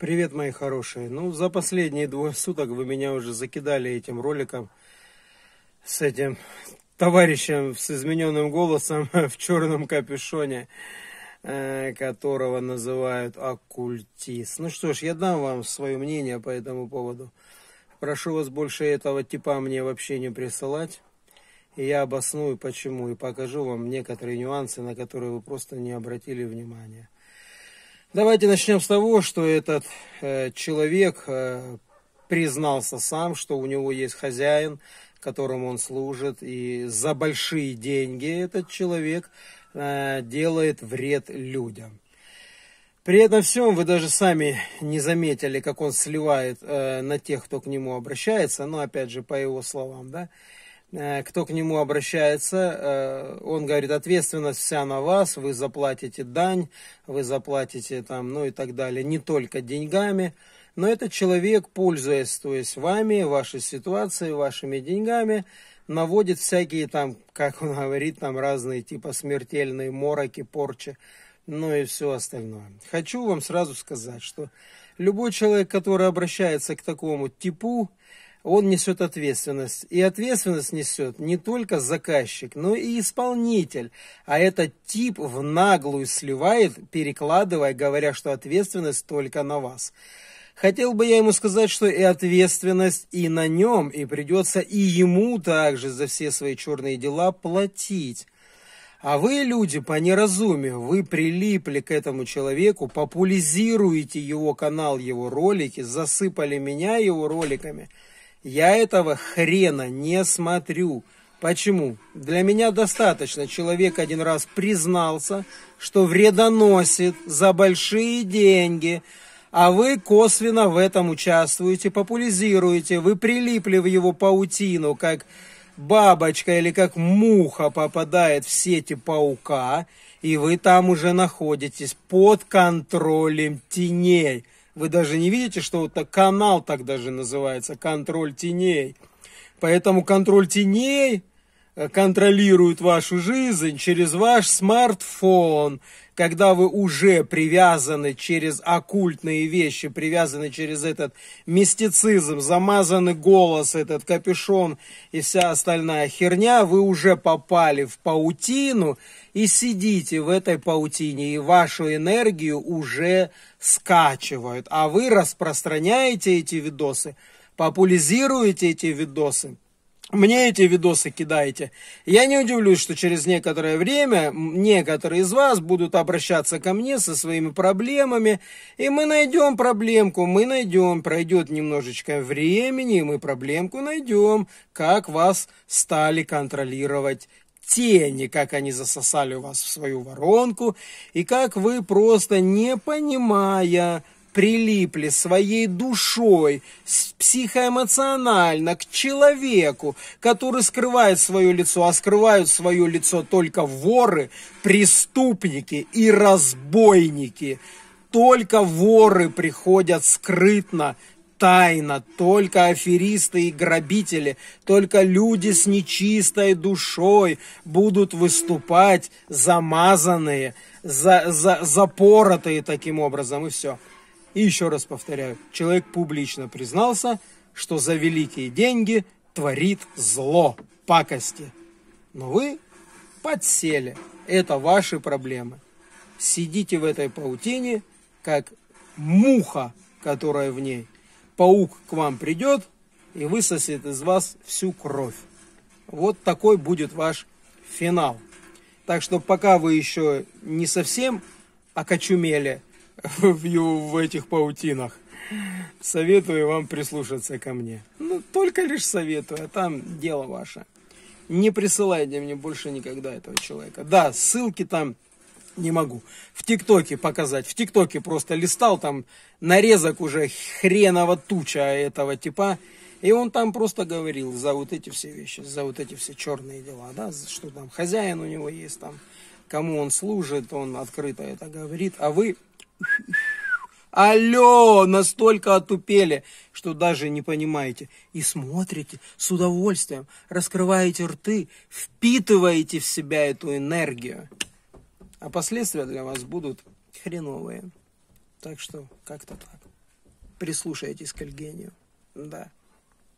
Привет, мои хорошие. Ну, за последние двое суток вы меня уже закидали этим роликом с этим товарищем с измененным голосом в черном капюшоне, э, которого называют оккультист. Ну что ж, я дам вам свое мнение по этому поводу. Прошу вас больше этого типа мне вообще не присылать. И я обосную почему и покажу вам некоторые нюансы, на которые вы просто не обратили внимания. Давайте начнем с того, что этот э, человек э, признался сам, что у него есть хозяин, которому он служит, и за большие деньги этот человек э, делает вред людям. При этом всем вы даже сами не заметили, как он сливает э, на тех, кто к нему обращается, но опять же по его словам, да, Э, кто к нему обращается, э, он говорит, ответственность вся на вас, вы заплатите дань, вы заплатите там, ну и так далее, не только деньгами, но этот человек, пользуясь, то есть вами, вашей ситуацией, вашими деньгами, наводит всякие там, как он говорит, там разные типа смертельные мороки, порчи, ну и все остальное. Хочу вам сразу сказать, что любой человек, который обращается к такому типу, он несет ответственность. И ответственность несет не только заказчик, но и исполнитель. А этот тип в наглую сливает, перекладывая, говоря, что ответственность только на вас. Хотел бы я ему сказать, что и ответственность и на нем, и придется и ему также за все свои черные дела платить. А вы, люди, по неразумию, вы прилипли к этому человеку, популяризируете его канал, его ролики, засыпали меня его роликами – я этого хрена не смотрю. Почему? Для меня достаточно. Человек один раз признался, что вредоносит за большие деньги, а вы косвенно в этом участвуете, популяризируете, вы прилипли в его паутину, как бабочка или как муха попадает в сети паука, и вы там уже находитесь под контролем теней. Вы даже не видите, что вот так канал так даже называется, контроль теней. Поэтому контроль теней Э, контролируют вашу жизнь через ваш смартфон, когда вы уже привязаны через оккультные вещи, привязаны через этот мистицизм, замазаны голос, этот капюшон и вся остальная херня, вы уже попали в паутину и сидите в этой паутине, и вашу энергию уже скачивают, а вы распространяете эти видосы, популяризируете эти видосы – мне эти видосы кидаете. Я не удивлюсь, что через некоторое время некоторые из вас будут обращаться ко мне со своими проблемами, и мы найдем проблемку, мы найдем, пройдет немножечко времени, и мы проблемку найдем, как вас стали контролировать тени, как они засосали вас в свою воронку, и как вы просто не понимая, прилипли своей душой, психоэмоционально к человеку, который скрывает свое лицо, а скрывают свое лицо только воры, преступники и разбойники. Только воры приходят скрытно, тайно, только аферисты и грабители, только люди с нечистой душой будут выступать замазанные, за, за, запоротые таким образом, и все. И еще раз повторяю, человек публично признался, что за великие деньги творит зло, пакости. Но вы подсели. Это ваши проблемы. Сидите в этой паутине, как муха, которая в ней. Паук к вам придет и высосет из вас всю кровь. Вот такой будет ваш финал. Так что пока вы еще не совсем окочумели – в, его, в этих паутинах. Советую вам прислушаться ко мне. Ну, только лишь советую, а там дело ваше. Не присылайте мне больше никогда этого человека. Да, ссылки там не могу. В ТикТоке показать. В ТикТоке просто листал, там нарезок уже хреново туча этого типа. И он там просто говорил за вот эти все вещи, за вот эти все черные дела, да, что там хозяин у него есть, там, кому он служит, он открыто это говорит, а вы Алло, настолько отупели, что даже не понимаете. И смотрите с удовольствием, раскрываете рты, впитываете в себя эту энергию. А последствия для вас будут хреновые. Так что как-то так. Прислушайтесь к Альгению. Да.